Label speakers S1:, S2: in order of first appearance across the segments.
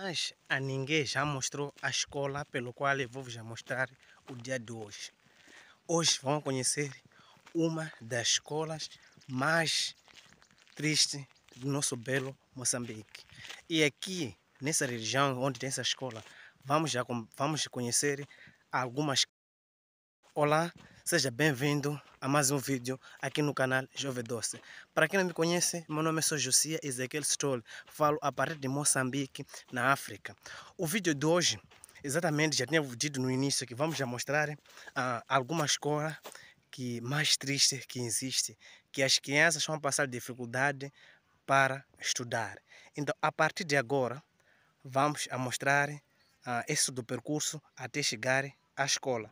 S1: Mas a ninguém já mostrou a escola pelo qual eu vou já mostrar o dia de hoje. Hoje vão conhecer uma das escolas mais tristes do nosso belo Moçambique. E aqui, nessa região onde tem essa escola, vamos, já, vamos conhecer algumas. Olá, seja bem-vindo a mais um vídeo aqui no canal Jovem Doce. Para quem não me conhece, meu nome é Sou Josia Ezequiel Stoll, falo a partir de Moçambique, na África. O vídeo de hoje, exatamente, já tinha dito no início que vamos já mostrar ah, algumas coisas que mais triste que existe, que as crianças vão passar dificuldade para estudar. Então, a partir de agora, vamos a mostrar ah, esse do percurso até chegar à escola.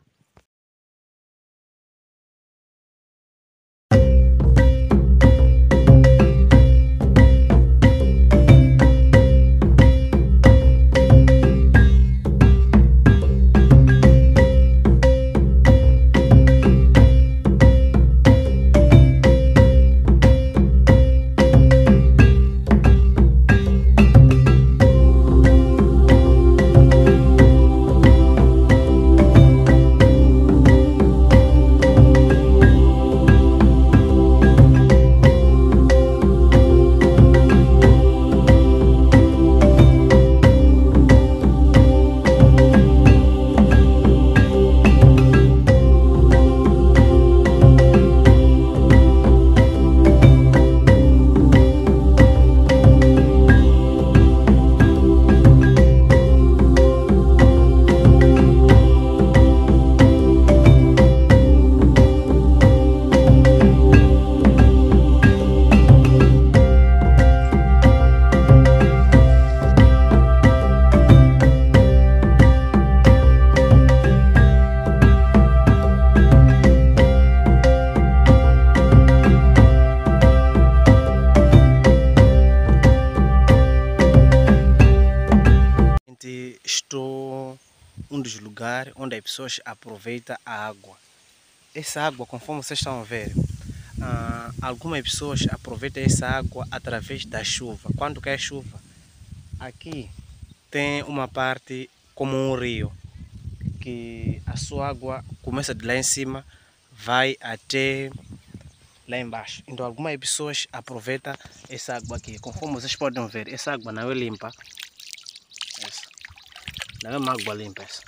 S1: estou um dos lugares onde as pessoas aproveitam a água. Essa água, conforme vocês estão a ver, ah, algumas pessoas aproveitam essa água através da chuva. Quando cai é chuva, aqui tem uma parte como um rio, que a sua água começa de lá em cima, vai até lá embaixo. Então algumas pessoas aproveitam essa água aqui. Conforme vocês podem ver, essa água não é limpa não é mágoa limpas.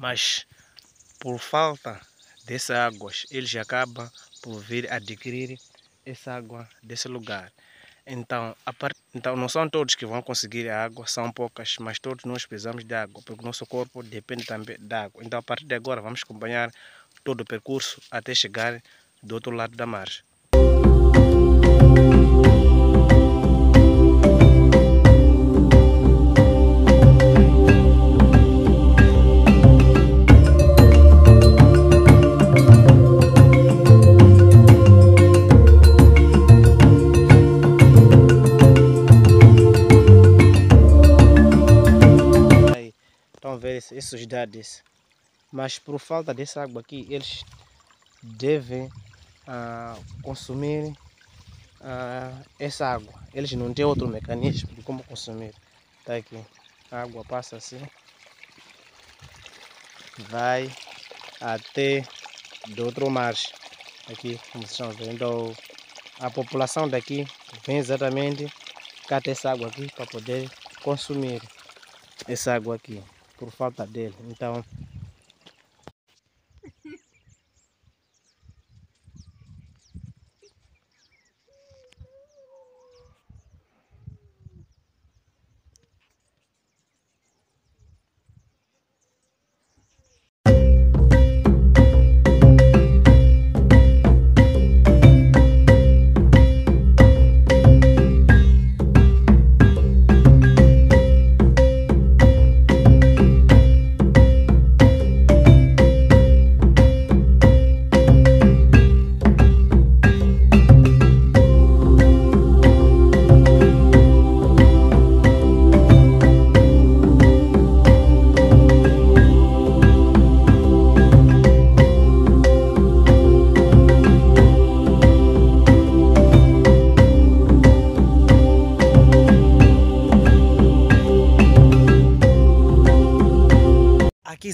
S1: Mas por falta dessas águas, eles acabam por vir adquirir essa água desse lugar. Então, part... então, não são todos que vão conseguir a água, são poucas, mas todos nós precisamos de água, porque o nosso corpo depende também da água. Então, a partir de agora, vamos acompanhar todo o percurso até chegar do outro lado da margem. essas sociedades. Mas por falta dessa água aqui, eles devem ah, consumir ah, essa água. Eles não têm outro mecanismo de como consumir. Está aqui. A água passa assim. Vai até do outro margem. Aqui, como vocês estão vendo, a população daqui vem exatamente cata essa água aqui para poder consumir essa água aqui por falta dele. Então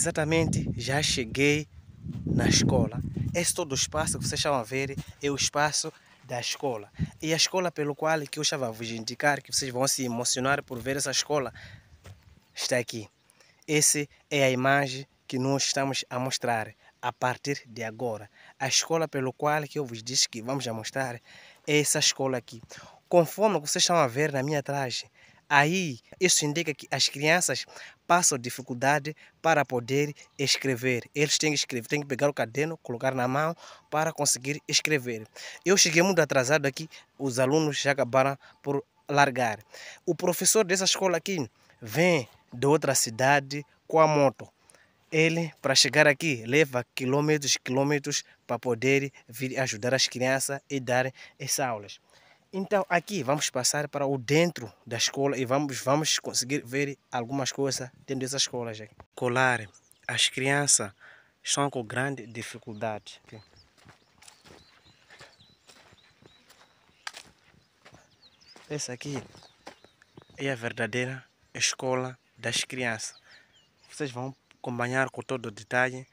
S1: exatamente já cheguei na escola. Esse todo o espaço que vocês estão a ver é o espaço da escola. E a escola pelo qual que eu estava a vos indicar, que vocês vão se emocionar por ver essa escola, está aqui. Essa é a imagem que nós estamos a mostrar a partir de agora. A escola pelo qual que eu vos disse que vamos a mostrar é essa escola aqui. Conforme vocês estão a ver na minha traje, aí isso indica que as crianças passam dificuldade para poder escrever. Eles têm que escrever, têm que pegar o caderno, colocar na mão para conseguir escrever. Eu cheguei muito atrasado aqui, os alunos já acabaram por largar. O professor dessa escola aqui vem de outra cidade com a moto. Ele, para chegar aqui, leva quilômetros e quilômetros para poder vir ajudar as crianças e dar essas aulas. Então aqui vamos passar para o dentro da escola e vamos, vamos conseguir ver algumas coisas dentro dessa escola. Já. Colar, as crianças estão com grande dificuldade. Essa aqui é a verdadeira escola das crianças. Vocês vão acompanhar com todo o detalhe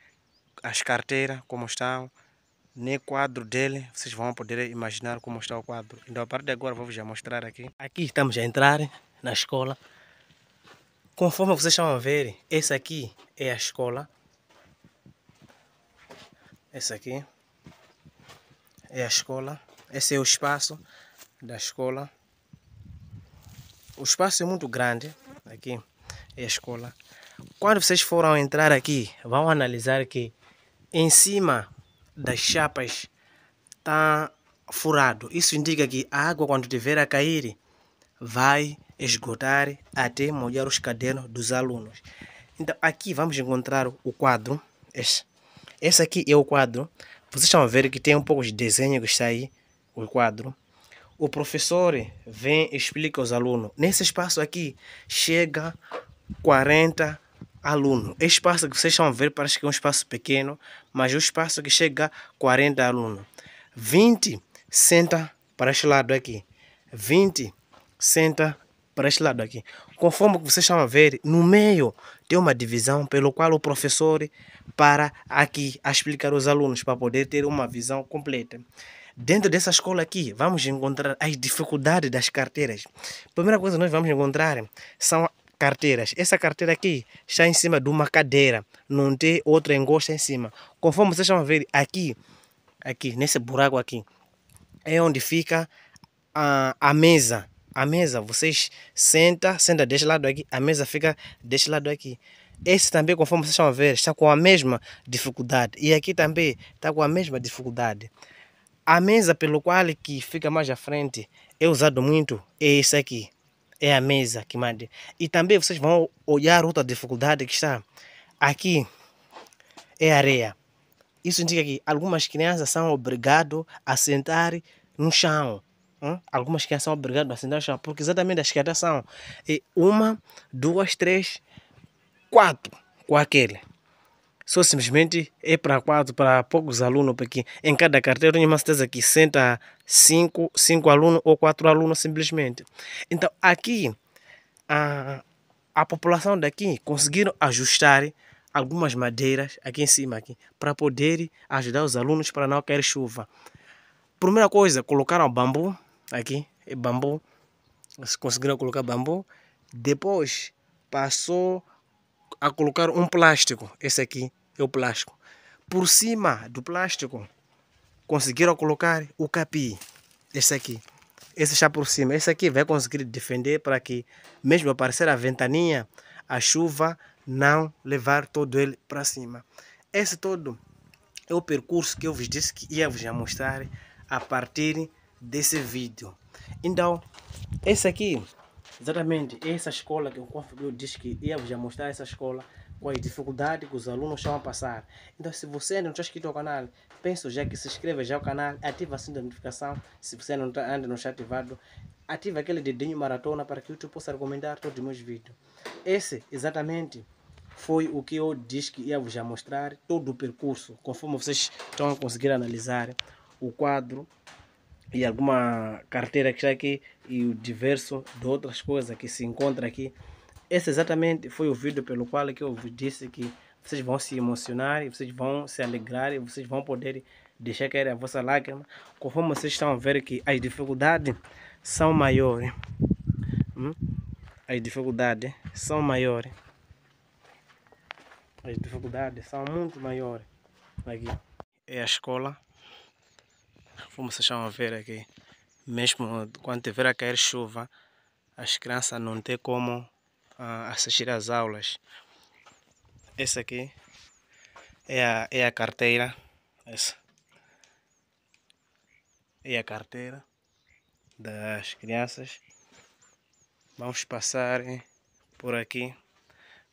S1: as carteiras, como estão, nem quadro dele, vocês vão poder imaginar como está o quadro. Então a partir de agora vou já mostrar aqui. Aqui estamos a entrar na escola. Conforme vocês estão a ver, essa aqui é a escola. Essa aqui é a escola. Esse é o espaço da escola. O espaço é muito grande. Aqui é a escola. Quando vocês foram entrar aqui, vão analisar que em cima das chapas está furado. Isso indica que a água, quando tiver a cair, vai esgotar até molhar os cadernos dos alunos. Então, aqui vamos encontrar o quadro. Esse, esse aqui é o quadro. Vocês estão a ver que tem um pouco de desenho que está aí, o quadro. O professor vem e explica aos alunos. Nesse espaço aqui, chega 40 alunos. Esse espaço que vocês estão a ver parece que é um espaço pequeno, mas o espaço que chega a 40 alunos. 20 senta para este lado aqui. 20 senta para este lado aqui. Conforme vocês estão a ver, no meio tem uma divisão pelo qual o professor para aqui a explicar os alunos para poder ter uma visão completa. Dentro dessa escola aqui, vamos encontrar as dificuldades das carteiras. Primeira coisa que nós vamos encontrar são carteiras. Essa carteira aqui está em cima de uma cadeira, não tem outra engosto em cima. Conforme vocês vão ver aqui, aqui, nesse buraco aqui, é onde fica a, a mesa. A mesa, vocês senta, senta deste lado aqui, a mesa fica deste lado aqui. Esse também, conforme vocês vão ver, está com a mesma dificuldade. E aqui também está com a mesma dificuldade. A mesa pelo qual que fica mais à frente é usado muito é esse aqui é a mesa que manda. E também vocês vão olhar outra dificuldade que está aqui é areia. Isso indica que algumas crianças são obrigadas a sentar no chão. Hum? Algumas crianças são obrigadas a sentar no chão, porque exatamente as crianças são e uma, duas, três, quatro com aquele só simplesmente é para quatro, para poucos alunos, porque em cada carteira tem uma certeza que senta cinco, cinco alunos ou quatro alunos simplesmente. Então aqui a, a população daqui conseguiram ajustar algumas madeiras aqui em cima aqui para poder ajudar os alunos para não cair chuva. Primeira coisa, colocaram bambu aqui, bambu, conseguiram colocar bambu. Depois passou a colocar um plástico, esse aqui é o plástico. Por cima do plástico, conseguiram colocar o capi, esse aqui. Esse está por cima, esse aqui vai conseguir defender para que, mesmo aparecer a ventaninha, a chuva não levar todo ele para cima. Esse todo é o percurso que eu vos disse que ia vos mostrar a partir desse vídeo. Então, esse aqui Exatamente, essa escola que eu Configure diz que ia já mostrar essa escola com as dificuldades que os alunos estão a passar. Então, se você ainda não está inscrito ao canal, penso já que se inscreva já ao canal, ativa assim a de notificação. Se você ainda não está, ainda não está ativado, ativa aquele dedinho maratona para que o YouTube possa recomendar todos os meus vídeos. Esse, exatamente, foi o que eu disse que ia vos mostrar todo o percurso, conforme vocês estão a conseguir analisar o quadro e alguma carteira que está aqui e o diverso de outras coisas que se encontra aqui. Esse exatamente foi o vídeo pelo qual que eu disse que vocês vão se emocionar e vocês vão se alegrar e vocês vão poder deixar cair a vossa lágrima, conforme vocês estão a ver que as dificuldades são maiores. Hum? As dificuldades são maiores. As dificuldades são muito maiores. Aqui é a escola, como vocês estão a ver aqui mesmo quando tiver a cair chuva, as crianças não têm como uh, assistir às aulas. Essa aqui é a, é a carteira. Essa é a carteira das crianças. Vamos passar por aqui.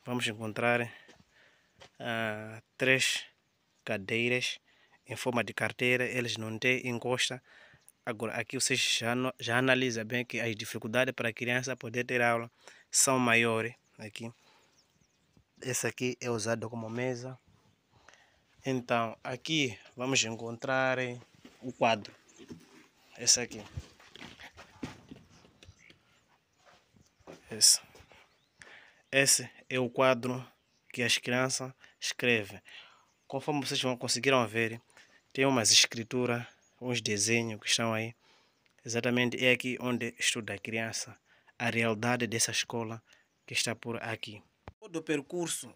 S1: Vamos encontrar uh, três cadeiras em forma de carteira. Eles não têm encosta. Agora, aqui vocês já, já analisam bem que as dificuldades para a criança poder ter aula são maiores. Aqui. Esse aqui é usado como mesa. Então, aqui vamos encontrar o quadro. Esse aqui. Esse. Esse é o quadro que as crianças escrevem. Conforme vocês vão conseguiram ver, tem umas escrituras uns desenhos que estão aí. Exatamente é aqui onde estuda a criança, a realidade dessa escola que está por aqui. Todo o percurso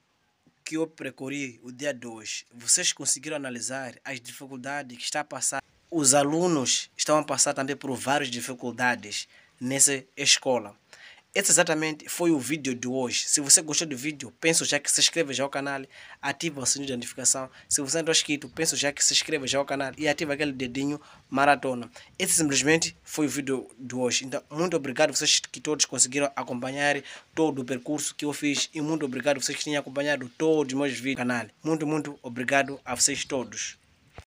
S1: que eu percorri o dia 2, vocês conseguiram analisar as dificuldades que está a passar. Os alunos estão a passar também por várias dificuldades nessa escola. Esse exatamente foi o vídeo de hoje. Se você gostou do vídeo, penso já que se inscreva já ao canal, ativa o sininho de notificação. Se você não é inscrito, penso já que se inscreva já ao canal e ativa aquele dedinho maratona. Esse simplesmente foi o vídeo de hoje. Então, muito obrigado a vocês que todos conseguiram acompanhar todo o percurso que eu fiz e muito obrigado a vocês que têm acompanhado todos os meus vídeos do canal. Muito, muito obrigado a vocês todos.